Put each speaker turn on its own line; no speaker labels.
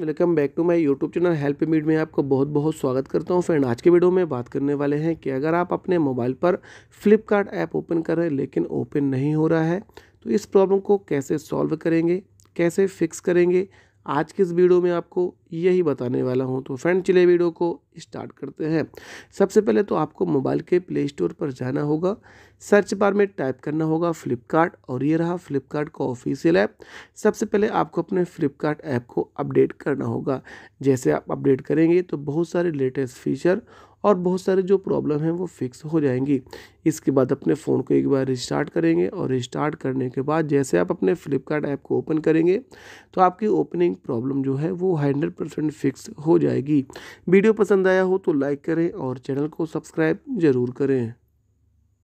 welcome back to my YouTube channel help मीड में आपको बहुत बहुत स्वागत करता हूं फ्रेंड आज के वीडियो में बात करने वाले हैं कि अगर आप अपने मोबाइल पर फ्लिपकार्ट ऐप ओपन कर रहे हैं लेकिन ओपन नहीं हो रहा है तो इस प्रॉब्लम को कैसे सॉल्व करेंगे कैसे फिक्स करेंगे आज के इस वीडियो में आपको यही बताने वाला हूँ तो फ्रेंड चले वीडियो को स्टार्ट करते हैं सबसे पहले तो आपको मोबाइल के प्ले स्टोर पर जाना होगा सर्च बार में टाइप करना होगा फ्लिपकार्ट और ये रहा फ्लिपकार्ट का ऑफिशियल ऐप सबसे पहले आपको अपने फ्लिपकार्ट ऐप को अपडेट करना होगा जैसे आप अपडेट करेंगे तो बहुत सारे लेटेस्ट फीचर और बहुत सारे जो प्रॉब्लम हैं वो फिक्स हो जाएंगी इसके बाद अपने फ़ोन को एक बार रिस्टार्ट करेंगे और रिस्टार्ट करने के बाद जैसे आप अपने फ्लिपकार्ट ऐप को ओपन करेंगे तो आपकी ओपनिंग प्रॉब्लम जो है वो हंड्रेड परसेंट फिक्स हो जाएगी वीडियो पसंद आया हो तो लाइक करें और चैनल को सब्सक्राइब ज़रूर करें